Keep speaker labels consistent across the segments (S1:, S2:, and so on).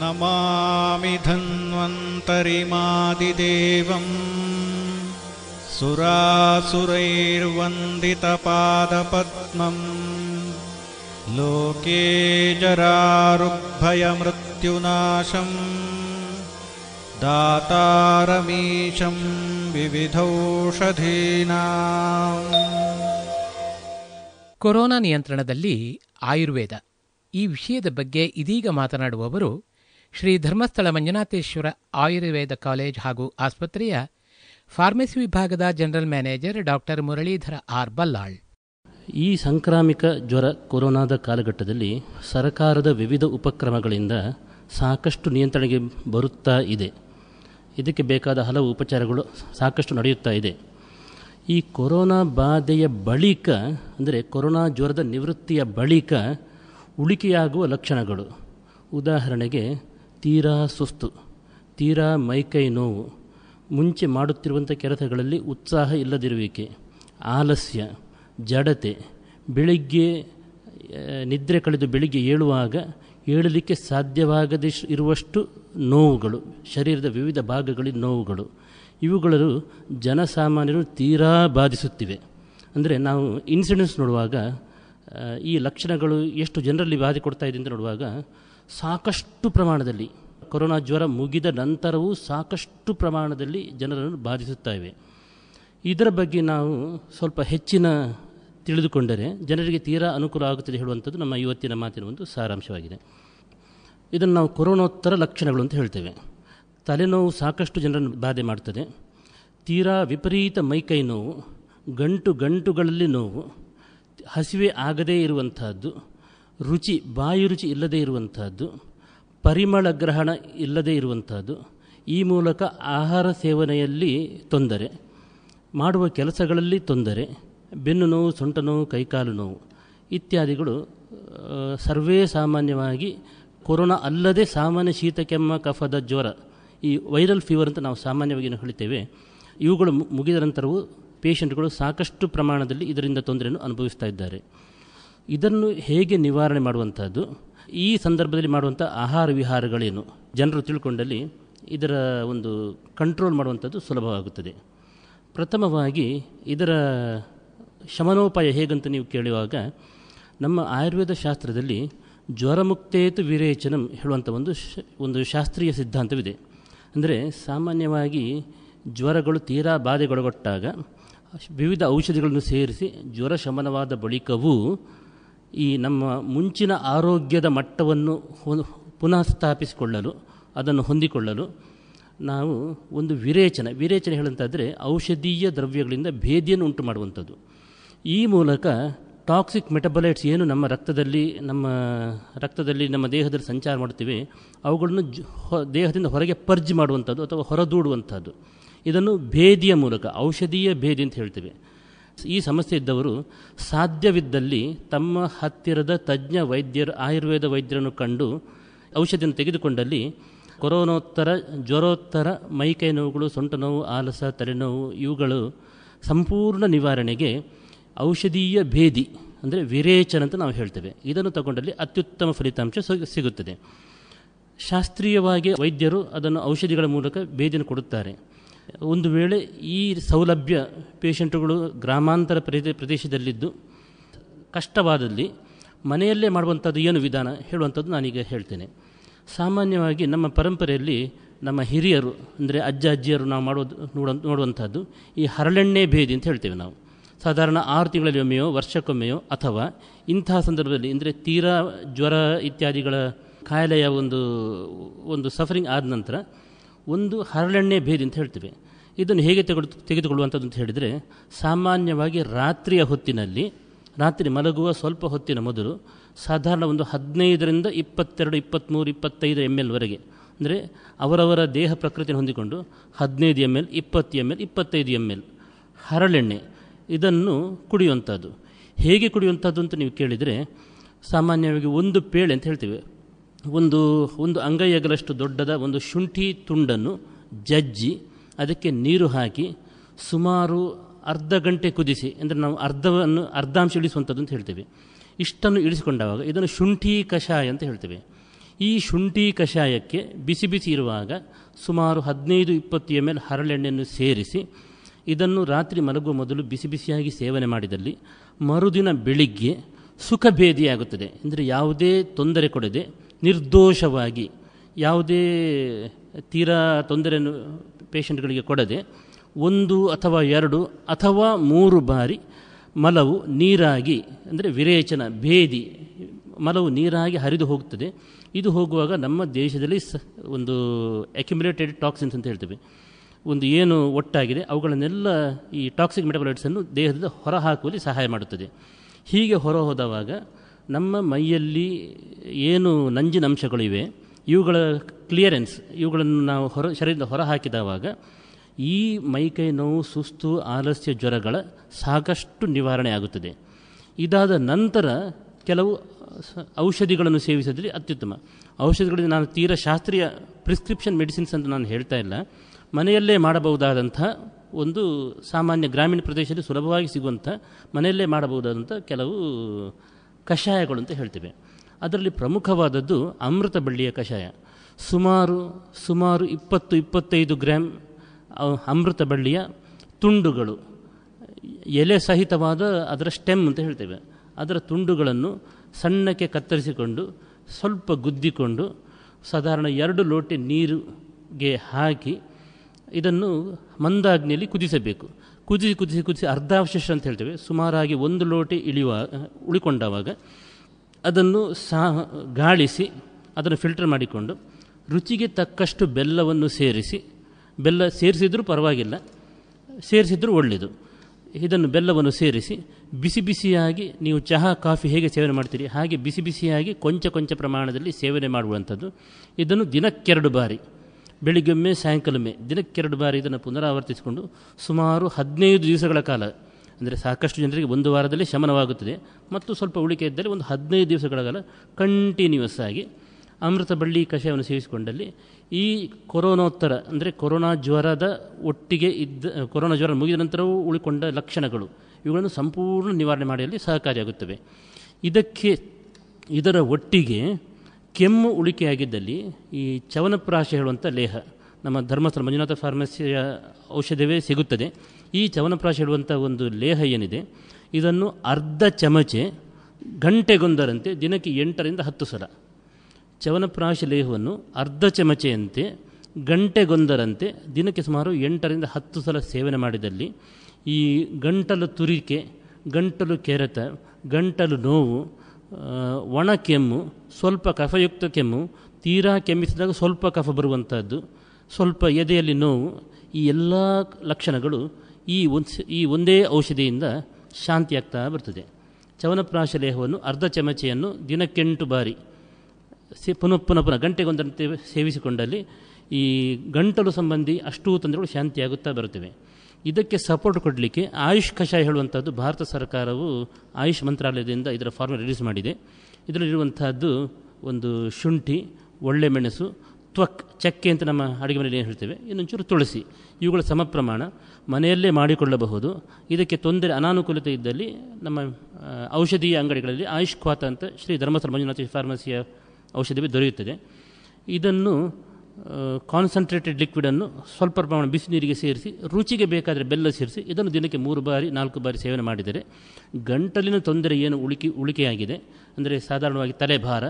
S1: ನ್ವಂತರಿ ಮಾದಿ ದೇವ ಸುರಸುರೈರ್ವಂದಿತ ಪದ ಜರಾರುಭಯ ಮೃತ್ಯುನಾಶ ವಿವಿಧೋಷಧೀನಾ ಕೊರೋನಾ ನಿಯಂತ್ರಣದಲ್ಲಿ ಆಯುರ್ವೇದ ಈ ವಿಷಯದ ಬಗ್ಗೆ ಇದೀಗ ಮಾತನಾಡುವವರು ಶ್ರೀ ಧರ್ಮಸ್ಥಳ ಮಂಜುನಾಥೇಶ್ವರ ಆಯುರ್ವೇದ ಕಾಲೇಜ್ ಹಾಗೂ ಆಸ್ಪತ್ರೆಯ ಫಾರ್ಮಸಿ ವಿಭಾಗದ general manager doctor Muralidhara R Ballal ಈ ಸಾಂಕ್ರಾಮಿಕ ಜ್ವರ ಕೊರೋನಾದ ಕಾಲಘಟ್ಟದಲ್ಲಿ ಸರ್ಕಾರದ ವಿವಿಧ ಉಪಕ್ರಮಗಳಿಂದ ಸಾಕಷ್ಟು ನಿಯಂತ್ರಣಕ್ಕೆ ಬರುತ್ತಾ ಇದೆ ಇದಕ್ಕೆ ಬೇಕಾದ ಹಲವು ಉಪಚಾರಗಳು ಸಾಕಷ್ಟು ನಡೆಯುತ್ತಾ ಇದೆ ಈ ಕೊರೋನಾ ಬಾಧೆಯ ಬಳಿಕ ಅಂದರೆ ಕೊರೋನಾ ಜ್ವರದ ನಿವೃತ್ತಿಯ ಬಳಿಕ ಉಳಿಕೆಯಾಗುವ ಲಕ್ಷಣಗಳು ಉದಾಹರಣೆಗೆ ತೀರಾ ಸುಸ್ತು ತೀರಾ ಮೈಕೈ ನೋವು ಮುಂಚೆ ಮಾಡುತ್ತಿರುವಂಥ ಕೆಲಸಗಳಲ್ಲಿ ಉತ್ಸಾಹ ಇಲ್ಲದಿರುವಿಕೆ ಆಲಸ್ಯ ಜಡತೆ ಬೆಳಿಗ್ಗೆ ನಿದ್ರೆ ಕಳೆದು ಬೆಳಿಗ್ಗೆ ಏಳುವಾಗ ಏಳಲಿಕ್ಕೆ ಸಾಧ್ಯವಾಗದೇ ಇರುವಷ್ಟು ನೋವುಗಳು ಶರೀರದ ವಿವಿಧ ಭಾಗಗಳಿಗೆ ನೋವುಗಳು ಇವುಗಳು ಜನಸಾಮಾನ್ಯರು ತೀರಾ ಬಾಧಿಸುತ್ತಿವೆ ಅಂದರೆ ನಾವು ಇನ್ಸಿಡೆನ್ಸ್ ನೋಡುವಾಗ ಈ ಲಕ್ಷಣಗಳು ಎಷ್ಟು ಜನರಲ್ಲಿ ಬಾಧೆ ಕೊಡ್ತಾ ಇದೆ ಅಂತ ನೋಡುವಾಗ ಸಾಕಷ್ಟು ಪ್ರಮಾಣದಲ್ಲಿ ಕೊರೋನಾ ಜ್ವರ ಮುಗಿದ ನಂತರವೂ ಸಾಕಷ್ಟು ಪ್ರಮಾಣದಲ್ಲಿ ಜನರನ್ನು ಬಾಧಿಸುತ್ತಾ ಇವೆ ಇದರ ಬಗ್ಗೆ ನಾವು ಸ್ವಲ್ಪ ಹೆಚ್ಚಿನ ತಿಳಿದುಕೊಂಡರೆ ಜನರಿಗೆ ತೀರಾ ಅನುಕೂಲ ಆಗುತ್ತದೆ ಹೇಳುವಂಥದ್ದು ನಮ್ಮ ಇವತ್ತಿನ ಮಾತಿನ ಒಂದು ಸಾರಾಂಶವಾಗಿದೆ ಇದನ್ನು ನಾವು ಕೊರೋನೋತ್ತರ ಲಕ್ಷಣಗಳು ಅಂತ ಹೇಳ್ತೇವೆ ತಲೆನೋವು ಸಾಕಷ್ಟು ಜನರನ್ನು ಬಾಧೆ ಮಾಡ್ತದೆ ತೀರಾ ವಿಪರೀತ ಮೈಕೈ ನೋವು ಗಂಟು ಗಂಟುಗಳಲ್ಲಿ ನೋವು ಹಸಿವೆ ಆಗದೇ ಇರುವಂತಹದ್ದು ರುಚಿ ಬಾಯಿ ರುಚಿ ಇಲ್ಲದೇ ಇರುವಂತಹದ್ದು ಪರಿಮಳ ಗ್ರಹಣ ಇಲ್ಲದೇ ಇರುವಂಥದ್ದು ಈ ಮೂಲಕ ಆಹಾರ ಸೇವನೆಯಲ್ಲಿ ತೊಂದರೆ ಮಾಡುವ ಕೆಲಸಗಳಲ್ಲಿ ತೊಂದರೆ ಬೆನ್ನು ನೋವು ಸೊಂಟ ನೋವು ಕೈಕಾಲು ನೋವು ಇತ್ಯಾದಿಗಳು ಸರ್ವೇ ಸಾಮಾನ್ಯವಾಗಿ ಕೊರೋನಾ ಅಲ್ಲದೆ ಸಾಮಾನ್ಯ ಶೀತ ಕೆಮ್ಮ ಕಫದ ಜ್ವರ ಈ ವೈರಲ್ ಫೀವರ್ ಅಂತ ನಾವು ಸಾಮಾನ್ಯವಾಗಿ ಏನು ಹೇಳ್ತೇವೆ ಇವುಗಳು ಮುಗಿದ ನಂತರವೂ ಪೇಷಂಟ್ಗಳು ಸಾಕಷ್ಟು ಪ್ರಮಾಣದಲ್ಲಿ ಇದರಿಂದ ತೊಂದರೆಯನ್ನು ಅನುಭವಿಸ್ತಾ ಇದ್ದಾರೆ ಇದನ್ನು ಹೇಗೆ ನಿವಾರಣೆ ಮಾಡುವಂಥದ್ದು ಈ ಸಂದರ್ಭದಲ್ಲಿ ಮಾಡುವಂಥ ಆಹಾರ ವಿಹಾರಗಳೇನು ಜನರು ತಿಳ್ಕೊಂಡಲ್ಲಿ ಇದರ ಒಂದು ಕಂಟ್ರೋಲ್ ಮಾಡುವಂಥದ್ದು ಸುಲಭವಾಗುತ್ತದೆ ಪ್ರಥಮವಾಗಿ ಇದರ ಶಮನೋಪಾಯ ಹೇಗಂತ ನೀವು ಕೇಳುವಾಗ ನಮ್ಮ ಆಯುರ್ವೇದ ಶಾಸ್ತ್ರದಲ್ಲಿ ಮುಕ್ತೇತು ವಿರೇಚನಂ ಹೇಳುವಂಥ ಒಂದು ಒಂದು ಶಾಸ್ತ್ರೀಯ ಸಿದ್ಧಾಂತವಿದೆ ಅಂದರೆ ಸಾಮಾನ್ಯವಾಗಿ ಜ್ವರಗಳು ತೀರಾ ಬಾಧೆಗೊಳಗೊಟ್ಟಾಗ ವಿವಿಧ ಔಷಧಿಗಳನ್ನು ಸೇರಿಸಿ ಜ್ವರ ಶಮನವಾದ ಬಳಿಕವೂ ಈ ನಮ್ಮ ಮುಂಚಿನ ಆರೋಗ್ಯದ ಮಟ್ಟವನ್ನು ಪುನಃ ಸ್ಥಾಪಿಸಿಕೊಳ್ಳಲು ಅದನ್ನು ಹೊಂದಿಕೊಳ್ಳಲು ನಾವು ಒಂದು ವಿರೇಚನ ವಿರೇಚನೆ ಹೇಳಂತಾದರೆ ಔಷಧೀಯ ದ್ರವ್ಯಗಳಿಂದ ಭೇದಿಯನ್ನು ಉಂಟು ಮಾಡುವಂಥದ್ದು ಈ ಮೂಲಕ ಟಾಕ್ಸಿಕ್ ಮೆಟಬಲೈಟ್ಸ್ ಏನು ನಮ್ಮ ರಕ್ತದಲ್ಲಿ ನಮ್ಮ ರಕ್ತದಲ್ಲಿ ನಮ್ಮ ದೇಹದಲ್ಲಿ ಸಂಚಾರ ಮಾಡ್ತೀವಿ ಅವುಗಳನ್ನು ದೇಹದಿಂದ ಹೊರಗೆ ಪರ್ಜ್ ಮಾಡುವಂಥದ್ದು ಅಥವಾ ಹೊರದೂಡುವಂಥದ್ದು ಇದನ್ನು ಭೇದಿಯ ಮೂಲಕ ಔಷಧೀಯ ಭೇದಿ ಅಂತ ಹೇಳ್ತೇವೆ ಈ ಸಮಸ್ಯೆ ಇದ್ದವರು ಸಾಧ್ಯವಿದ್ದಲ್ಲಿ ತಮ್ಮ ಹತ್ತಿರದ ತಜ್ಞ ವೈದ್ಯರು ಆಯುರ್ವೇದ ವೈದ್ಯರನ್ನು ಕಂಡು ಔಷಧಿಯನ್ನು ತೆಗೆದುಕೊಂಡಲ್ಲಿ ಕೊರೋನೋತ್ತರ ಜ್ವರೋತ್ತರ ಮೈಕೈ ನೋವುಗಳು ಸೊಂಟ ನೋವು ಆಲಸ ತಲೆನೋವು ಇವುಗಳು ಸಂಪೂರ್ಣ ನಿವಾರಣೆಗೆ ಔಷಧೀಯ ಭೇದಿ ಅಂದರೆ ವಿರೇಚನ ಅಂತ ನಾವು ಹೇಳ್ತೇವೆ ಇದನ್ನು ತಗೊಂಡಲ್ಲಿ ಅತ್ಯುತ್ತಮ ಫಲಿತಾಂಶ ಸಿಗುತ್ತದೆ ಶಾಸ್ತ್ರೀಯವಾಗಿ ವೈದ್ಯರು ಅದನ್ನು ಔಷಧಿಗಳ ಮೂಲಕ ಭೇದಿಯನ್ನು ಕೊಡುತ್ತಾರೆ ಒಂದು ವೇಳೆ ಈ ಸೌಲಭ್ಯ ಪೇಷಂಟುಗಳು ಗ್ರಾಮಾಂತರ ಪ್ರದೇ ಪ್ರದೇಶದಲ್ಲಿದ್ದು ಕಷ್ಟವಾದಲ್ಲಿ ಮನೆಯಲ್ಲೇ ಮಾಡುವಂಥದ್ದು ಏನು ವಿಧಾನ ಹೇಳುವಂಥದ್ದು ನಾನೀಗ ಹೇಳ್ತೇನೆ ಸಾಮಾನ್ಯವಾಗಿ ನಮ್ಮ ಪರಂಪರೆಯಲ್ಲಿ ನಮ್ಮ ಹಿರಿಯರು ಅಂದರೆ ಅಜ್ಜ ಅಜ್ಜಿಯರು ನಾವು ಮಾಡೋದು ನೋಡ ನೋಡುವಂಥದ್ದು ಈ ಹರಳೆಣ್ಣೆ ಭೇದಿ ಅಂತ ಹೇಳ್ತೇವೆ ನಾವು ಸಾಧಾರಣ ಆರು ತಿಂಗಳಲ್ಲಿ ಒಮ್ಮೆಯೋ ವರ್ಷಕ್ಕೊಮ್ಮೆಯೋ ಅಥವಾ ಇಂತಹ ಸಂದರ್ಭದಲ್ಲಿ ಅಂದರೆ ತೀರಾ ಜ್ವರ ಇತ್ಯಾದಿಗಳ ಕಾಯಿಲೆಯ ಒಂದು ಒಂದು ಸಫರಿಂಗ್ ಆದ ನಂತರ ಒಂದು ಹರಳೆಣ್ಣೆ ಭೇದಿ ಅಂತ ಹೇಳ್ತೇವೆ ಇದನ್ನು ಹೇಗೆ ತೆಗೆದು ತೆಗೆದುಕೊಳ್ಳುವಂಥದ್ದು ಅಂತ ಹೇಳಿದರೆ ಸಾಮಾನ್ಯವಾಗಿ ರಾತ್ರಿಯ ಹೊತ್ತಿನಲ್ಲಿ ರಾತ್ರಿ ಮಲಗುವ ಸ್ವಲ್ಪ ಹೊತ್ತಿನ ಮೊದಲು ಸಾಧಾರಣ ಒಂದು ಹದಿನೈದರಿಂದ ಇಪ್ಪತ್ತೆರಡು ಇಪ್ಪತ್ತ್ಮೂರು ಇಪ್ಪತ್ತೈದು ಎಮ್ ಎಲ್ವರೆಗೆ ಅಂದರೆ ಅವರವರ ದೇಹ ಪ್ರಕೃತಿಯನ್ನು ಹೊಂದಿಕೊಂಡು ಹದಿನೈದು ಎಮ್ ಎಲ್ ಇಪ್ಪತ್ತು ಎಮ್ ಎಲ್ ಇಪ್ಪತ್ತೈದು ಎಮ್ ಎಲ್ ಹರಳೆಣ್ಣೆ ಇದನ್ನು ಕುಡಿಯುವಂಥದ್ದು ಹೇಗೆ ಕುಡಿಯುವಂಥದ್ದು ಅಂತ ನೀವು ಕೇಳಿದರೆ ಸಾಮಾನ್ಯವಾಗಿ ಒಂದು ಪೇಳೆ ಅಂತ ಹೇಳ್ತೀವಿ ಒಂದು ಒಂದು ಅಂಗೈಯಗಲಷ್ಟು ದೊಡ್ಡದ ಒಂದು ಶುಂಠಿ ತುಂಡನ್ನು ಜಜ್ಜಿ ಅದಕ್ಕೆ ನೀರು ಹಾಕಿ ಸುಮಾರು ಅರ್ಧ ಗಂಟೆ ಕುದಿಸಿ ಅಂದರೆ ನಾವು ಅರ್ಧವನ್ನು ಅರ್ಧಾಂಶ ಇಳಿಸುವಂಥದ್ದು ಅಂತ ಹೇಳ್ತೇವೆ ಇಷ್ಟನ್ನು ಇಳಿಸಿಕೊಂಡಾಗ ಇದನ್ನು ಶುಂಠಿ ಕಷಾಯ ಅಂತ ಹೇಳ್ತೇವೆ ಈ ಶುಂಠಿ ಕಷಾಯಕ್ಕೆ ಬಿಸಿ ಬಿಸಿ ಇರುವಾಗ ಸುಮಾರು ಹದಿನೈದು ಇಪ್ಪತ್ತು ಎಮ್ ಎಲ್ ಹರಳೆಣ್ಣೆಯನ್ನು ಸೇರಿಸಿ ಇದನ್ನು ರಾತ್ರಿ ಮಲಗುವ ಮೊದಲು ಬಿಸಿ ಬಿಸಿಯಾಗಿ ಸೇವನೆ ಮಾಡಿದಲ್ಲಿ ಮರುದಿನ ಬೆಳಿಗ್ಗೆ ಸುಖಭೇದಿಯಾಗುತ್ತದೆ ಅಂದರೆ ಯಾವುದೇ ತೊಂದರೆ ಕೊಡದೆ ನಿರ್ದೋಷವಾಗಿ ಯಾವುದೇ ತೀರಾ ತೊಂದರೆಯನ್ನು ಪೇಷಂಟ್ಗಳಿಗೆ ಕೊಡದೆ ಒಂದು ಅಥವಾ ಎರಡು ಅಥವಾ ಮೂರು ಬಾರಿ ಮಲವು ನೀರಾಗಿ ಅಂದರೆ ವಿರೇಚನ ಭೇದಿ ಮಲವು ನೀರಾಗಿ ಹರಿದು ಹೋಗ್ತದೆ ಇದು ಹೋಗುವಾಗ ನಮ್ಮ ದೇಶದಲ್ಲಿ ಸ ಒಂದು ಅಕ್ಯುಮುಲೇಟೆಡ್ ಟಾಕ್ಸಿನ್ಸ್ ಅಂತ ಹೇಳ್ತೇವೆ ಒಂದು ಏನು ಒಟ್ಟಾಗಿದೆ ಅವುಗಳನ್ನೆಲ್ಲ ಈ ಟಾಕ್ಸಿಕ್ ಮೆಟಬಲೈಟ್ಸನ್ನು ದೇಹದಿಂದ ಹೊರಹಾಕುವಲ್ಲಿ ಸಹಾಯ ಮಾಡುತ್ತದೆ ಹೀಗೆ ಹೊರಹೋದವಾಗ ನಮ್ಮ ಮೈಯಲ್ಲಿ ಏನು ಅಂಶಗಳಿವೆ ಇವುಗಳ ಕ್ಲಿಯರೆನ್ಸ್ ಇವುಗಳನ್ನು ನಾವು ಹೊರ ಶರೀರದಿಂದ ಹಾಕಿದವಾಗ ಈ ಮೈಕೈ ನೋವು ಸುಸ್ತು ಆಲಸ್ಯ ಜ್ವರಗಳ ಸಾಕಷ್ಟು ನಿವಾರಣೆ ಆಗುತ್ತದೆ ಇದಾದ ನಂತರ ಕೆಲವು ಔಷಧಿಗಳನ್ನು ಸೇವಿಸಿದ್ರೆ ಅತ್ಯುತ್ತಮ ಔಷಧಿಗಳಿಗೆ ನಾನು ತೀರ ಶಾಸ್ತ್ರೀಯ ಪ್ರಿಸ್ಕ್ರಿಪ್ಷನ್ ಮೆಡಿಸಿನ್ಸ್ ಅಂತ ನಾನು ಹೇಳ್ತಾ ಇಲ್ಲ ಮನೆಯಲ್ಲೇ ಮಾಡಬಹುದಾದಂಥ ಒಂದು ಸಾಮಾನ್ಯ ಗ್ರಾಮೀಣ ಪ್ರದೇಶದಲ್ಲಿ ಸುಲಭವಾಗಿ ಸಿಗುವಂಥ ಮನೆಯಲ್ಲೇ ಮಾಡಬಹುದಾದಂಥ ಕೆಲವು ಕಷಾಯಗಳು ಅಂತ ಹೇಳ್ತೇವೆ ಅದರಲ್ಲಿ ಪ್ರಮುಖವಾದದ್ದು ಅಮೃತ ಬಳ್ಳಿಯ ಕಷಾಯ ಸುಮಾರು ಸುಮಾರು ಇಪ್ಪತ್ತು ಇಪ್ಪತ್ತೈದು ಗ್ರಾಮ್ ಅಮೃತ ಬಳ್ಳಿಯ ತುಂಡುಗಳು ಎಲೆ ಸಹಿತವಾದ ಅದರ ಸ್ಟೆಮ್ ಅಂತ ಹೇಳ್ತೇವೆ ಅದರ ತುಂಡುಗಳನ್ನು ಸಣ್ಣಕ್ಕೆ ಕತ್ತರಿಸಿಕೊಂಡು ಸ್ವಲ್ಪ ಗುದ್ದಿಕೊಂಡು ಸಾಧಾರಣ ಎರಡು ಲೋಟೆ ನೀರಿಗೆ ಹಾಕಿ ಇದನ್ನು ಮಂದಾಗ್ನಿಯಲ್ಲಿ ಕುದಿಸಬೇಕು ಕುದಿಸಿ ಕುದಿಸಿ ಕುದಿಸಿ ಅರ್ಧಾವಶೇಷ ಅಂತ ಹೇಳ್ತೇವೆ ಸುಮಾರಾಗಿ ಒಂದು ಲೋಟಿ ಇಳಿಯುವ ಉಳಿಕೊಂಡವಾಗ ಅದನ್ನು ಸಾ ಗಾಳಿಸಿ ಅದನ್ನು ಫಿಲ್ಟರ್ ಮಾಡಿಕೊಂಡು ರುಚಿಗೆ ತಕ್ಕಷ್ಟು ಬೆಲ್ಲವನ್ನು ಸೇರಿಸಿ ಬೆಲ್ಲ ಸೇರಿಸಿದರೂ ಪರವಾಗಿಲ್ಲ ಸೇರಿಸಿದರೂ ಒಳ್ಳೆಯದು ಇದನ್ನು ಬೆಲ್ಲವನ್ನು ಸೇರಿಸಿ ಬಿಸಿ ಬಿಸಿಯಾಗಿ ನೀವು ಚಹಾ ಕಾಫಿ ಹೇಗೆ ಸೇವನೆ ಮಾಡ್ತೀರಿ ಹಾಗೆ ಬಿಸಿ ಬಿಸಿಯಾಗಿ ಕೊಂಚ ಕೊಂಚ ಪ್ರಮಾಣದಲ್ಲಿ ಸೇವನೆ ಮಾಡುವಂಥದ್ದು ಇದನ್ನು ದಿನಕ್ಕೆರಡು ಬಾರಿ ಬೆಳಿಗ್ಗೆಮ್ಮೆ ಸಾಯಂಕಾಲಮ್ಮೆ ದಿನಕ್ಕೆರಡು ಬಾರಿ ಇದನ್ನು ಪುನರಾವರ್ತಿಸಿಕೊಂಡು ಸುಮಾರು ಹದಿನೈದು ದಿವಸಗಳ ಕಾಲ ಅಂದರೆ ಸಾಕಷ್ಟು ಜನರಿಗೆ ಒಂದು ವಾರದಲ್ಲಿ ಶಮನವಾಗುತ್ತದೆ ಮತ್ತು ಸ್ವಲ್ಪ ಉಳಿಕೆ ಇದ್ದರೆ ಒಂದು ಹದಿನೈದು ದಿವಸಗಳ ಕಾಲ ಕಂಟಿನ್ಯೂಸ್ ಆಗಿ ಅಮೃತ ಬಳ್ಳಿ ಕಷಾಯವನ್ನು ಸೇವಿಸಿಕೊಂಡಲ್ಲಿ ಈ ಕೊರೋನೋತ್ತರ ಅಂದರೆ ಕೊರೋನಾ ಜ್ವರದ ಒಟ್ಟಿಗೆ ಇದ್ದ ಕೊರೋನಾ ಜ್ವರ ಮುಗಿದ ನಂತರವೂ ಉಳಿಕೊಂಡ ಲಕ್ಷಣಗಳು ಇವುಗಳನ್ನು ಸಂಪೂರ್ಣ ನಿವಾರಣೆ ಮಾಡಲು ಸಹಕಾರಿಯಾಗುತ್ತವೆ ಇದಕ್ಕೆ ಇದರ ಒಟ್ಟಿಗೆ ಕೆಮ್ಮು ಉಳಿಕೆಯಾಗಿದ್ದಲ್ಲಿ ಈ ಚವನಪ್ರಾಶ ಹೇಳುವಂಥ ಲೇಹ ನಮ್ಮ ಧರ್ಮಸ್ಥಳ ಮಂಜುನಾಥ ಫಾರ್ಮಸಿಯ ಔಷಧವೇ ಸಿಗುತ್ತದೆ ಈ ಚವನಪ್ರಾಶ ಹೇಳುವಂಥ ಒಂದು ಲೇಹ ಏನಿದೆ ಇದನ್ನು ಅರ್ಧ ಚಮಚೆ ಗಂಟೆಗೊಂದರಂತೆ ದಿನಕ್ಕೆ ಎಂಟರಿಂದ ಹತ್ತು ಸಲ ಚವನಪ್ರಾಶ ಲೇಹವನ್ನು ಅರ್ಧ ಚಮಚೆಯಂತೆ ಗಂಟೆಗೊಂದರಂತೆ ದಿನಕ್ಕೆ ಸುಮಾರು ಎಂಟರಿಂದ ಹತ್ತು ಸಲ ಸೇವನೆ ಮಾಡಿದಲ್ಲಿ ಈ ಗಂಟಲು ತುರಿಕೆ ಗಂಟಲು ಕೆರೆತ ಗಂಟಲು ನೋವು ಒಣ ಕೆಮ್ಮು ಸ್ವಲ್ಪ ಕಫಯುಕ್ತ ಕೆಮ್ಮು ತೀರಾ ಕೆಮ್ಮಿಸಿದಾಗ ಸ್ವಲ್ಪ ಕಫ ಬರುವಂಥದ್ದು ಸ್ವಲ್ಪ ಎದೆಯಲ್ಲಿ ನೋವು ಈ ಎಲ್ಲ ಲಕ್ಷಣಗಳು ಈ ಒಂದು ಈ ಒಂದೇ ಔಷಧಿಯಿಂದ ಶಾಂತಿಯಾಗ್ತಾ ಬರ್ತದೆ ಚವನಪ್ರಾಶ ಲೇಹವನ್ನು ಅರ್ಧ ಚಮಚೆಯನ್ನು ದಿನಕ್ಕೆಂಟು ಬಾರಿ ಸೇ ಪುನಃ ಪುನಃ ಪುನಃ ಗಂಟೆಗೊಂದಂತೆ ಸೇವಿಸಿಕೊಂಡಲ್ಲಿ ಈ ಗಂಟಲು ಸಂಬಂಧಿ ಅಷ್ಟೂ ತೊಂದರೆಗಳು ಶಾಂತಿಯಾಗುತ್ತಾ ಬರುತ್ತವೆ ಇದಕ್ಕೆ ಸಪೋರ್ಟ್ ಕೊಡಲಿಕ್ಕೆ ಆಯುಷ್ ಕಷಾಯ ಹೇಳುವಂಥದ್ದು ಭಾರತ ಸರ್ಕಾರವು ಆಯುಷ್ ಮಂತ್ರಾಲಯದಿಂದ ಇದರ ಫಾರ್ಮ್ ರಿಲೀಸ್ ಮಾಡಿದೆ ಇದರಲ್ಲಿರುವಂಥದ್ದು ಒಂದು ಶುಂಠಿ ಒಳ್ಳೆ ಮೆಣಸು ತ್ವಕ್ ಚಕ್ಕೆ ಅಂತ ನಮ್ಮ ಅಡುಗೆ ಮನೆಯಲ್ಲಿ ಏನು ಹೇಳ್ತೇವೆ ಇನ್ನೊಂಚೂರು ತುಳಸಿ ಇವುಗಳ ಸಮ ಪ್ರಮಾಣ ಮನೆಯಲ್ಲೇ ಮಾಡಿಕೊಳ್ಳಬಹುದು ಇದಕ್ಕೆ ತೊಂದರೆ ಅನಾನುಕೂಲತೆ ಇದ್ದಲ್ಲಿ ನಮ್ಮ ಔಷಧೀಯ ಅಂಗಡಿಗಳಲ್ಲಿ ಆಯುಷ್ ಖ್ವಾತ ಅಂತ ಶ್ರೀ ಧರ್ಮಸ್ಥಳ ಮಂಜುನಾಥ ಫಾರ್ಮಸಿಯ ಔಷಧಿ ದೊರೆಯುತ್ತದೆ ಇದನ್ನು ಕಾನ್ಸಂಟ್ರೇಟೆಡ್ ಲಿಕ್ವಿಡನ್ನು ಸ್ವಲ್ಪ ಪ್ರಮಾಣ ಬಿಸಿ ನೀರಿಗೆ ಸೇರಿಸಿ ರುಚಿಗೆ ಬೇಕಾದರೆ ಬೆಲ್ಲ ಸೇರಿಸಿ ಇದನ್ನು ದಿನಕ್ಕೆ ಮೂರು ಬಾರಿ ನಾಲ್ಕು ಬಾರಿ ಸೇವನೆ ಮಾಡಿದರೆ ಗಂಟಲಿನ ತೊಂದರೆ ಏನು ಉಳಿಕೆ ಉಳಿಕೆಯಾಗಿದೆ ಅಂದರೆ ಸಾಧಾರಣವಾಗಿ ತಲೆಭಾರ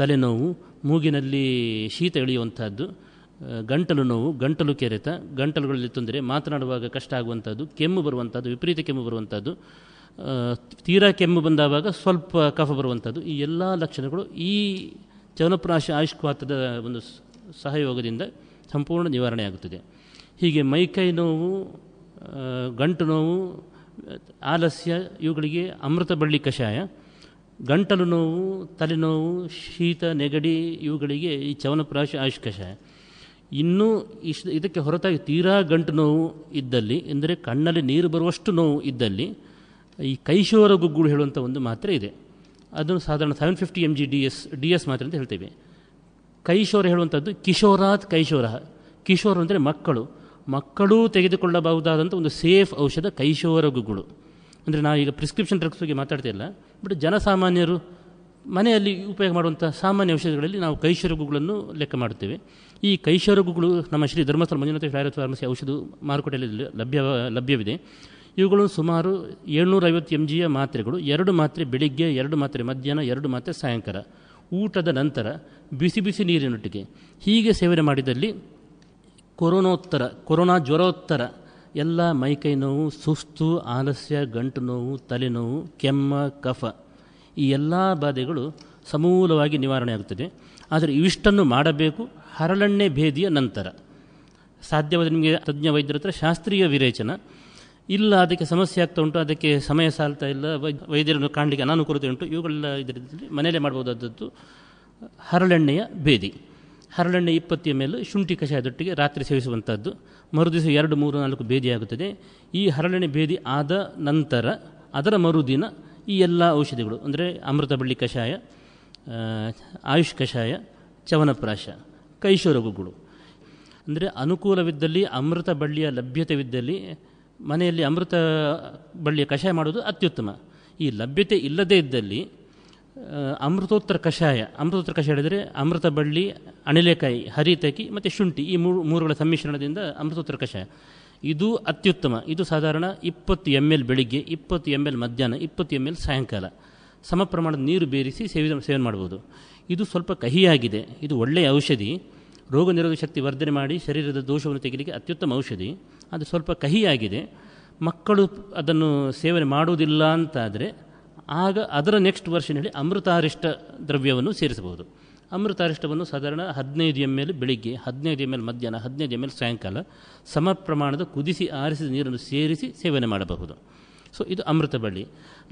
S1: ತಲೆನೋವು ಮೂಗಿನಲ್ಲಿ ಶೀತ ಇಳಿಯುವಂಥದ್ದು ಗಂಟಲು ನೋವು ಗಂಟಲು ಕೆರೆತ ಗಂಟಲುಗಳಲ್ಲಿ ತೊಂದರೆ ಮಾತನಾಡುವಾಗ ಕಷ್ಟ ಆಗುವಂಥದ್ದು ಕೆಮ್ಮು ಬರುವಂಥದ್ದು ವಿಪರೀತ ಕೆಮ್ಮು ಬರುವಂಥದ್ದು ತೀರಾ ಕೆಮ್ಮು ಬಂದಾಗ ಸ್ವಲ್ಪ ಕಫ ಬರುವಂಥದ್ದು ಈ ಎಲ್ಲ ಲಕ್ಷಣಗಳು ಈ ಚವನಪ್ರಾಶ ಆಯುಷ್ಕಾತದ ಒಂದು ಸಹಯೋಗದಿಂದ ಸಂಪೂರ್ಣ ಆಗುತ್ತದೆ ಹೀಗೆ ಮೈಕೈ ನೋವು ಗಂಟು ನೋವು ಆಲಸ್ಯ ಇವುಗಳಿಗೆ ಅಮೃತ ಬಳ್ಳಿ ಕಷಾಯ ಗಂಟಲು ನೋವು ತಲೆನೋವು ಶೀತ ನೆಗಡಿ ಇವುಗಳಿಗೆ ಈ ಚವನಪ್ರಾಶ ಆಯುಷ್ ಕಷಾಯ ಇನ್ನೂ ಇಶ್ ಇದಕ್ಕೆ ಹೊರತಾಗಿ ತೀರಾ ಗಂಟು ನೋವು ಇದ್ದಲ್ಲಿ ಎಂದರೆ ಕಣ್ಣಲ್ಲಿ ನೀರು ಬರುವಷ್ಟು ನೋವು ಇದ್ದಲ್ಲಿ ಈ ಕೈಶೋರ ಗುಗ್ಗುಳು ಹೇಳುವಂಥ ಒಂದು ಮಾತ್ರೆ ಇದೆ ಅದನ್ನು ಸಾಧಾರಣ seven fifty M G D S D S ಮಾತ್ರೆ ಅಂತ ಹೇಳ್ತೇವೆ ಕೈಶೋರ ಹೇಳುವಂಥದ್ದು ಕಿಶೋರಾತ್ ಕೈಶೋರ ಕಿಶೋರ ಅಂದರೆ ಮಕ್ಕಳು ಮಕ್ಕಳೂ ತೆಗೆದುಕೊಳ್ಳಬಹುದಾದಂಥ ಒಂದು ಸೇಫ್ ಔಷಧ ಕೈಶೋರಗುಗಳು ಅಂದರೆ ನಾವೀಗ ಪ್ರಿಸ್ಕ್ರಿಪ್ಷನ್ ಡ್ರಗ್ಸ್ ಬಗ್ಗೆ ಮಾತಾಡ್ತಿಲ್ಲ ಬಟ್ ಜನಸಾಮಾನ್ಯರು ಮನೆಯಲ್ಲಿ ಉಪಯೋಗ ಮಾಡುವಂಥ ಸಾಮಾನ್ಯ ಔಷಧಗಳಲ್ಲಿ ನಾವು ಕೈಶೋರಗುಗಳನ್ನು ಲೆಕ್ಕ ಮಾಡುತ್ತೇವೆ ಈ ಕೈಶೋರಗುಗಳು ನಮ್ಮ ಶ್ರೀ ಧರ್ಮಸ್ಥಳ ಮಂಜುನಾಥ ಶಾರತ್ ಫಾರ್ಮಸಿ ಔಷಧ ಮಾರುಕಟ್ಟೆಯಲ್ಲಿ ಲಭ್ಯ ಲಭ್ಯವಿದೆ ಇವುಗಳು ಸುಮಾರು ಏಳ್ನೂರೈವತ್ತು ಎಮ್ ಜಿಯ ಮಾತ್ರೆಗಳು ಎರಡು ಮಾತ್ರೆ ಬೆಳಿಗ್ಗೆ ಎರಡು ಮಾತ್ರೆ ಮಧ್ಯಾಹ್ನ ಎರಡು ಮಾತ್ರೆ ಸಾಯಂಕಾಲ ಊಟದ ನಂತರ ಬಿಸಿ ಬಿಸಿ ನೀರಿನೊಟ್ಟಿಗೆ ಹೀಗೆ ಸೇವನೆ ಮಾಡಿದಲ್ಲಿ ಕೊರೋನೋತ್ತರ ಕೊರೋನಾ ಜ್ವರೋತ್ತರ ಎಲ್ಲ ಮೈಕೈ ನೋವು ಸುಸ್ತು ಆಲಸ್ಯ ಗಂಟು ನೋವು ತಲೆನೋವು ಕೆಮ್ಮ ಕಫ ಈ ಎಲ್ಲ ಬಾಧೆಗಳು ಸಮೂಲವಾಗಿ ನಿವಾರಣೆಯಾಗುತ್ತದೆ ಆದರೆ ಇವಿಷ್ಟನ್ನು ಮಾಡಬೇಕು ಹರಳೆಣ್ಣೆ ಭೇದಿಯ ನಂತರ ಸಾಧ್ಯವಾದ ನಿಮಗೆ ತಜ್ಞ ವೈದ್ಯರ ಹತ್ರ ಶಾಸ್ತ್ರೀಯ ವಿರೇಚನ ಇಲ್ಲ ಅದಕ್ಕೆ ಸಮಸ್ಯೆ ಆಗ್ತಾ ಉಂಟು ಅದಕ್ಕೆ ಸಮಯ ಸಾಲ್ತಾ ಇಲ್ಲ ವೈದ್ಯರನ್ನು ಕಾಣಲಿಕ್ಕೆ ಅನಾನುಕೂಲತೆ ಉಂಟು ಇವುಗಳೆಲ್ಲ ಇದರಲ್ಲಿ ಮನೆಯಲ್ಲೇ ಮಾಡ್ಬೋದಾದದ್ದು ಹರಳೆಣ್ಣೆಯ ಬೇದಿ ಹರಳೆಣ್ಣೆ ಇಪ್ಪತ್ತಿಯ ಮೇಲೆ ಶುಂಠಿ ಕಷಾಯದೊಟ್ಟಿಗೆ ರಾತ್ರಿ ಸೇವಿಸುವಂಥದ್ದು ಮರುದಿವಸ ಎರಡು ಮೂರು ನಾಲ್ಕು ಭೇದಿಯಾಗುತ್ತದೆ ಈ ಹರಳೆಣ್ಣೆ ಬೇದಿ ಆದ ನಂತರ ಅದರ ಮರುದಿನ ಈ ಎಲ್ಲ ಔಷಧಿಗಳು ಅಂದರೆ ಅಮೃತ ಬಳ್ಳಿ ಕಷಾಯ ಆಯುಷ್ ಕಷಾಯ ಚವನಪ್ರಾಶ ಕೈಶೋರಗುಗಳು ಅಂದರೆ ಅನುಕೂಲವಿದ್ದಲ್ಲಿ ಅಮೃತ ಬಳ್ಳಿಯ ಲಭ್ಯತೆವಿದ್ದಲ್ಲಿ ಮನೆಯಲ್ಲಿ ಅಮೃತ ಬಳ್ಳಿಯ ಕಷಾಯ ಮಾಡುವುದು ಅತ್ಯುತ್ತಮ ಈ ಲಭ್ಯತೆ ಇಲ್ಲದೇ ಇದ್ದಲ್ಲಿ ಅಮೃತೋತ್ತರ ಕಷಾಯ ಅಮೃತೋತ್ತರ ಕಷಾಯ ಹೇಳಿದರೆ ಅಮೃತ ಬಳ್ಳಿ ಅಣಿಲೇಕಾಯಿ ಹರಿತಕಿ ಮತ್ತು ಶುಂಠಿ ಈ ಮೂರು ಮೂರುಗಳ ಸಮ್ಮಿಶ್ರಣದಿಂದ ಅಮೃತೋತ್ತರ ಕಷಾಯ ಇದು ಅತ್ಯುತ್ತಮ ಇದು ಸಾಧಾರಣ ಇಪ್ಪತ್ತು ಎಮ್ ಎಲ್ ಬೆಳಿಗ್ಗೆ ಇಪ್ಪತ್ತು ಎಮ್ ಎಲ್ ಮಧ್ಯಾಹ್ನ ಇಪ್ಪತ್ತು ಎಮ್ ಎಲ್ ಸಾಯಂಕಾಲ ಸಮ ಪ್ರಮಾಣದ ನೀರು ಬೇರಿಸಿ ಸೇವಿದ ಸೇವನೆ ಮಾಡ್ಬೋದು ಇದು ಸ್ವಲ್ಪ ಕಹಿಯಾಗಿದೆ ಇದು ಒಳ್ಳೆಯ ಔಷಧಿ ರೋಗ ನಿರೋಧಕ ಶಕ್ತಿ ವರ್ಧನೆ ಮಾಡಿ ಶರೀರದ ದೋಷವನ್ನು ತೆಗೆಯಲಿಕ್ಕೆ ಅತ್ಯುತ್ತಮ ಔಷಧಿ ಅದು ಸ್ವಲ್ಪ ಕಹಿಯಾಗಿದೆ ಮಕ್ಕಳು ಅದನ್ನು ಸೇವನೆ ಮಾಡುವುದಿಲ್ಲ ಅಂತಾದರೆ ಆಗ ಅದರ ನೆಕ್ಸ್ಟ್ ವರ್ಷನ್ ಹೇಳಿ ಅಮೃತಾರಿಷ್ಟ ದ್ರವ್ಯವನ್ನು ಸೇರಿಸಬಹುದು ಅಮೃತಾರಿಷ್ಟವನ್ನು ಸಾಧಾರಣ ಹದಿನೈದು ಎಮ್ ಎಲ್ ಬೆಳಿಗ್ಗೆ ಹದಿನೈದು ಎಮ್ ಎಲ್ ಮಧ್ಯಾಹ್ನ ಹದಿನೈದು ಎಮ್ ಎಲ್ ಸಾಯಂಕಾಲ ಸಮ ಪ್ರಮಾಣದ ಕುದಿಸಿ ಆರಿಸಿದ ನೀರನ್ನು ಸೇರಿಸಿ ಸೇವನೆ ಮಾಡಬಹುದು ಸೊ ಇದು ಅಮೃತ ಬಳ್ಳಿ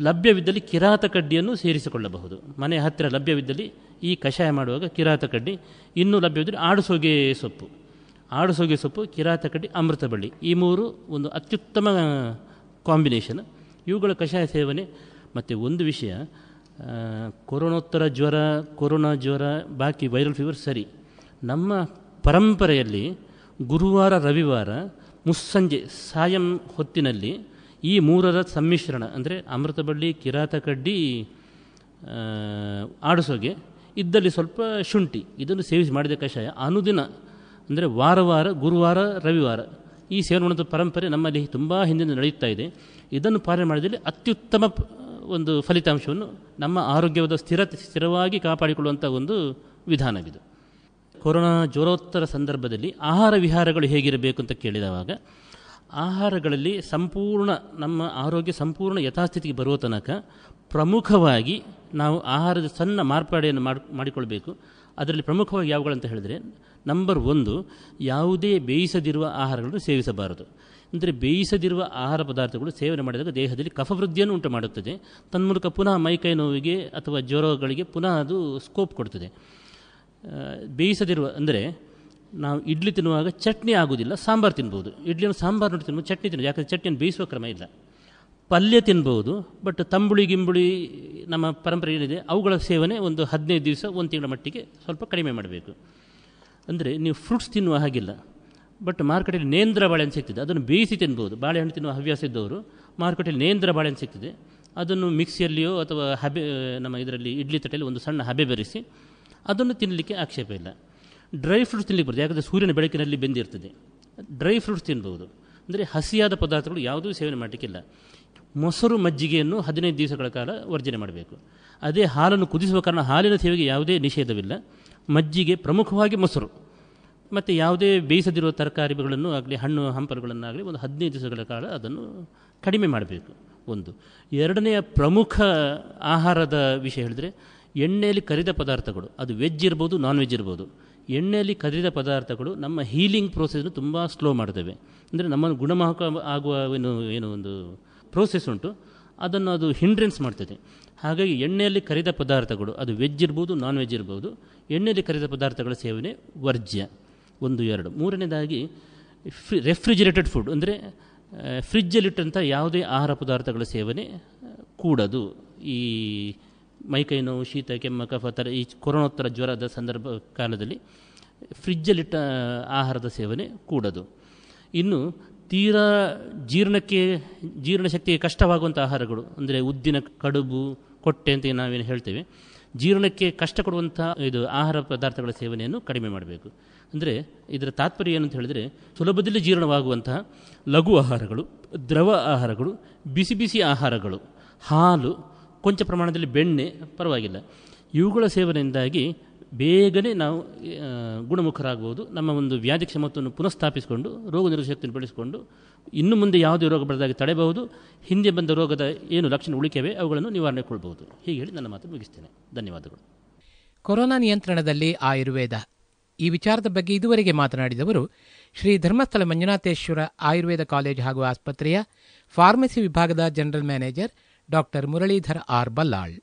S1: ಲಭ್ಯವಿದ್ದಲ್ಲಿ ಕಿರಾತ ಕಡ್ಡಿಯನ್ನು ಸೇರಿಸಿಕೊಳ್ಳಬಹುದು ಮನೆ ಹತ್ತಿರ ಲಭ್ಯವಿದ್ದಲ್ಲಿ ಈ ಕಷಾಯ ಮಾಡುವಾಗ ಕಿರಾತ ಕಡ್ಡಿ ಇನ್ನೂ ಲಭ್ಯವಿದ್ದರೆ ಆಡುಸೋಗೆ ಸೊಪ್ಪು ಆಡುಸೊಗೆ ಸೊಪ್ಪು ಕಿರಾತಕಡ್ಡಿ ಅಮೃತ ಬಳ್ಳಿ ಈ ಮೂರು ಒಂದು ಅತ್ಯುತ್ತಮ ಕಾಂಬಿನೇಷನ್ ಇವುಗಳ ಕಷಾಯ ಸೇವನೆ ಮತ್ತು ಒಂದು ವಿಷಯ ಕೊರೋನೋತ್ತರ ಜ್ವರ ಕೊರೋನಾ ಜ್ವರ ಬಾಕಿ ವೈರಲ್ ಫೀವರ್ ಸರಿ ನಮ್ಮ ಪರಂಪರೆಯಲ್ಲಿ ಗುರುವಾರ ರವಿವಾರ ಮುಸ್ಸಂಜೆ ಸಾಯಂ ಹೊತ್ತಿನಲ್ಲಿ ಈ ಮೂರರ ಸಮ್ಮಿಶ್ರಣ ಅಂದರೆ ಅಮೃತಬಳ್ಳಿ ಕಿರಾತ ಕಡ್ಡಿ ಆಡಿಸೋಗೆ ಇದ್ದಲ್ಲಿ ಸ್ವಲ್ಪ ಶುಂಠಿ ಇದನ್ನು ಸೇವಿಸಿ ಮಾಡಿದ ಕಷಾಯ ಅನುದಿನ ಅಂದರೆ ವಾರ ವಾರ ಗುರುವಾರ ರವಿವಾರ ಈ ಸೇವನೆ ಪರಂಪರೆ ನಮ್ಮಲ್ಲಿ ತುಂಬ ಹಿಂದಿನ ನಡೆಯುತ್ತಾ ಇದೆ ಇದನ್ನು ಪಾಲನೆ ಮಾಡಿದಲ್ಲಿ ಅತ್ಯುತ್ತಮ ಒಂದು ಫಲಿತಾಂಶವನ್ನು ನಮ್ಮ ಆರೋಗ್ಯವಾದ ಸ್ಥಿರತೆ ಸ್ಥಿರವಾಗಿ ಕಾಪಾಡಿಕೊಳ್ಳುವಂಥ ಒಂದು ವಿಧಾನವಿದು ಕೊರೋನಾ ಜ್ವರೋತ್ತರ ಸಂದರ್ಭದಲ್ಲಿ ಆಹಾರ ವಿಹಾರಗಳು ಹೇಗಿರಬೇಕು ಅಂತ ಕೇಳಿದವಾಗ ಆಹಾರಗಳಲ್ಲಿ ಸಂಪೂರ್ಣ ನಮ್ಮ ಆರೋಗ್ಯ ಸಂಪೂರ್ಣ ಯಥಾಸ್ಥಿತಿಗೆ ಬರುವ ತನಕ ಪ್ರಮುಖವಾಗಿ ನಾವು ಆಹಾರದ ಸಣ್ಣ ಮಾರ್ಪಾಡೆಯನ್ನು ಮಾಡಿಕೊಳ್ಬೇಕು ಅದರಲ್ಲಿ ಪ್ರಮುಖವಾಗಿ ಯಾವುಗಳಂತ ಹೇಳಿದರೆ ನಂಬರ್ ಒಂದು ಯಾವುದೇ ಬೇಯಿಸದಿರುವ ಆಹಾರಗಳನ್ನು ಸೇವಿಸಬಾರದು ಅಂದರೆ ಬೇಯಿಸದಿರುವ ಆಹಾರ ಪದಾರ್ಥಗಳು ಸೇವನೆ ಮಾಡಿದಾಗ ದೇಹದಲ್ಲಿ ಕಫವೃದ್ಧಿಯನ್ನು ಉಂಟು ಮಾಡುತ್ತದೆ ತನ್ಮೂಲಕ ಪುನಃ ಮೈಕೈ ನೋವಿಗೆ ಅಥವಾ ಜ್ವರಗಳಿಗೆ ಪುನಃ ಅದು ಸ್ಕೋಪ್ ಕೊಡ್ತದೆ ಬೇಯಿಸದಿರುವ ಅಂದರೆ ನಾವು ಇಡ್ಲಿ ತಿನ್ನುವಾಗ ಚಟ್ನಿ ಆಗೋದಿಲ್ಲ ಸಾಂಬಾರು ತಿನ್ಬೋದು ಇಡ್ಲಿಯನ್ನು ಸಾಂಬಾರು ನೋಡಿ ತಿನ್ಬೋದು ಚಟ್ನಿ ತಿನ್ನೋದು ಯಾಕಂದರೆ ಚಟ್ನಿಯನ್ನು ಬೇಯಿಸುವ ಕ್ರಮ ಇಲ್ಲ ಪಲ್ಯ ತಿನ್ಬೋದು ಬಟ್ ತಂಬುಳಿ ಗಿಂಬುಳಿ ನಮ್ಮ ಪರಂಪರೆ ಏನಿದೆ ಅವುಗಳ ಸೇವನೆ ಒಂದು ಹದಿನೈದು ದಿವಸ ಒಂದು ತಿಂಗಳ ಮಟ್ಟಿಗೆ ಸ್ವಲ್ಪ ಕಡಿಮೆ ಮಾಡಬೇಕು ಅಂದರೆ ನೀವು ಫ್ರೂಟ್ಸ್ ತಿನ್ನುವ ಹಾಗಿಲ್ಲ ಬಟ್ ಮಾರ್ಕೆಟಲ್ಲಿ ನೇಂದ್ರ ಬಾಳೆಹಣ್ಣು ಸಿಗ್ತದೆ ಅದನ್ನು ಬೇಯಿಸಿ ತಿನ್ಬೋದು ಬಾಳೆಹಣ್ಣು ತಿನ್ನುವ ಹವ್ಯಾಸ ಇದ್ದವರು ಮಾರ್ಕೆಟಲ್ಲಿ ನೇಂದ್ರ ಬಾಳೆಹಣ್ಣು ಸಿಗ್ತದೆ ಅದನ್ನು ಮಿಕ್ಸಿಯಲ್ಲಿಯೋ ಅಥವಾ ಹಬೆ ನಮ್ಮ ಇದರಲ್ಲಿ ಇಡ್ಲಿ ತಟ್ಟೆಯಲ್ಲಿ ಒಂದು ಸಣ್ಣ ಹಬೆ ಬೆರೆಸಿ ಅದನ್ನು ತಿನ್ನಲಿಕ್ಕೆ ಆಕ್ಷೇಪ ಇಲ್ಲ ಡ್ರೈ ಫ್ರೂಟ್ಸ್ ತಿನ್ನಲಿಕ್ಕೆ ಬರ್ತದೆ ಯಾಕಂದರೆ ಸೂರ್ಯನ ಬೆಳಕಿನಲ್ಲಿ ಬೆಂದಿರ್ತದೆ ಡ್ರೈ ಫ್ರೂಟ್ಸ್ ತಿನ್ಬೋದು ಅಂದರೆ ಹಸಿಯಾದ ಪದಾರ್ಥಗಳು ಯಾವುದೂ ಸೇವನೆ ಮಾಡಲಿಕ್ಕಿಲ್ಲ ಮೊಸರು ಮಜ್ಜಿಗೆಯನ್ನು ಹದಿನೈದು ದಿವಸಗಳ ಕಾಲ ವರ್ಜನೆ ಮಾಡಬೇಕು ಅದೇ ಹಾಲನ್ನು ಕುದಿಸುವ ಕಾರಣ ಹಾಲಿನ ಸೇವೆಗೆ ಯಾವುದೇ ನಿಷೇಧವಿಲ್ಲ ಮಜ್ಜಿಗೆ ಪ್ರಮುಖವಾಗಿ ಮೊಸರು ಮತ್ತು ಯಾವುದೇ ಬೇಯಿಸದಿರುವ ತರಕಾರಿಗಳನ್ನು ಆಗಲಿ ಹಣ್ಣು ಹಂಪಲುಗಳನ್ನಾಗಲಿ ಒಂದು ಹದಿನೈದು ದಿವಸಗಳ ಕಾಲ ಅದನ್ನು ಕಡಿಮೆ ಮಾಡಬೇಕು ಒಂದು ಎರಡನೆಯ ಪ್ರಮುಖ ಆಹಾರದ ವಿಷಯ ಹೇಳಿದರೆ ಎಣ್ಣೆಯಲ್ಲಿ ಕರಿದ ಪದಾರ್ಥಗಳು ಅದು ವೆಜ್ ಇರ್ಬೋದು ನಾನ್ ವೆಜ್ ಇರ್ಬೋದು ಎಣ್ಣೆಯಲ್ಲಿ ಕರಿದ ಪದಾರ್ಥಗಳು ನಮ್ಮ ಹೀಲಿಂಗ್ ಪ್ರೋಸೆಸ್ನ ತುಂಬ ಸ್ಲೋ ಮಾಡ್ತವೆ ಅಂದರೆ ನಮ್ಮನ್ನು ಗುಣಮಾಹಕ ಆಗುವ ಏನು ಏನು ಒಂದು ಪ್ರೋಸೆಸ್ ಉಂಟು ಅದನ್ನು ಅದು ಹಿಂಡ್ರೆನ್ಸ್ ಮಾಡ್ತದೆ ಹಾಗಾಗಿ ಎಣ್ಣೆಯಲ್ಲಿ ಕರಿದ ಪದಾರ್ಥಗಳು ಅದು ವೆಜ್ ಇರ್ಬೋದು ನಾನ್ ವೆಜ್ ಇರ್ಬೋದು ಎಣ್ಣೆಯಲ್ಲಿ ಕರಿದ ಪದಾರ್ಥಗಳ ಸೇವನೆ ವರ್ಜ್ಯ ಒಂದು ಎರಡು ಮೂರನೇದಾಗಿ ಫ್ರಿ ರೆಫ್ರಿಜಿರೇಟೆಡ್ ಫುಡ್ ಅಂದರೆ ಫ್ರಿಜ್ಜಲ್ಲಿಟ್ಟಂಥ ಯಾವುದೇ ಆಹಾರ ಪದಾರ್ಥಗಳ ಸೇವನೆ ಕೂಡದು ಈ ಮೈಕೈ ನೋವು ಶೀತ ಕೆಮ್ಮ ಕಫ ಥರ ಈ ಕೊರೋನೋತ್ತರ ಜ್ವರದ ಸಂದರ್ಭ ಕಾಲದಲ್ಲಿ ಫ್ರಿಜ್ಜಲ್ಲಿಟ್ಟ ಆಹಾರದ ಸೇವನೆ ಕೂಡದು ಇನ್ನು ತೀರಾ ಜೀರ್ಣಕ್ಕೆ ಜೀರ್ಣಶಕ್ತಿಗೆ ಕಷ್ಟವಾಗುವಂಥ ಆಹಾರಗಳು ಅಂದರೆ ಉದ್ದಿನ ಕಡುಬು ಕೊಟ್ಟೆ ಅಂತ ನಾವೇನು ಹೇಳ್ತೇವೆ ಜೀರ್ಣಕ್ಕೆ ಕಷ್ಟ ಕೊಡುವಂಥ ಇದು ಆಹಾರ ಪದಾರ್ಥಗಳ ಸೇವನೆಯನ್ನು ಕಡಿಮೆ ಮಾಡಬೇಕು ಅಂದರೆ ಇದರ ತಾತ್ಪರ್ಯ ಏನಂತ ಹೇಳಿದರೆ ಸುಲಭದಲ್ಲಿ ಜೀರ್ಣವಾಗುವಂತಹ ಲಘು ಆಹಾರಗಳು ದ್ರವ ಆಹಾರಗಳು ಬಿಸಿ ಬಿಸಿ ಆಹಾರಗಳು ಹಾಲು ಕೊಂಚ ಪ್ರಮಾಣದಲ್ಲಿ ಬೆಣ್ಣೆ ಪರವಾಗಿಲ್ಲ ಇವುಗಳ ಸೇವನೆಯಿಂದಾಗಿ ಬೇಗನೆ ನಾವು ಗುಣಮುಖರಾಗ್ಬೋದು ನಮ್ಮ ಒಂದು ವ್ಯಾಧಿ ಕ್ಷಮತೆಯನ್ನು ಪುನಃಸ್ಥಾಪಿಸಿಕೊಂಡು ರೋಗ ನಿರೋಧಕತೆಯನ್ನು ಬೆಳೆಸಿಕೊಂಡು ಇನ್ನು ಮುಂದೆ ಯಾವುದೇ ರೋಗ ಬರದಾಗಿ ತಡೆಯಬಹುದು ಹಿಂದೆ ಬಂದ ರೋಗದ ಏನು ಲಕ್ಷಣ ಉಳಿಕೆವೆ ಅವುಗಳನ್ನು ನಿವಾರಣೆ ಕೊಳ್ಬಹುದು ಹೀಗೆ ಹೇಳಿ ನನ್ನ ಮಾತು ಮುಗಿಸ್ತೇನೆ ಧನ್ಯವಾದಗಳು ಕೊರೋನಾ ನಿಯಂತ್ರಣದಲ್ಲಿ ಆಯುರ್ವೇದ ಈ ವಿಚಾರದ ಬಗ್ಗೆ ಇದುವರೆಗೆ ಮಾತನಾಡಿದವರು ಶ್ರೀ ಧರ್ಮಸ್ಥಳ ಮಂಜುನಾಥೇಶ್ವರ ಆಯುರ್ವೇದ ಕಾಲೇಜ್ ಹಾಗೂ ಆಸ್ಪತ್ರೆಯ ಫಾರ್ಮಸಿ ವಿಭಾಗದ general manager doctor Muralidhar R Ballal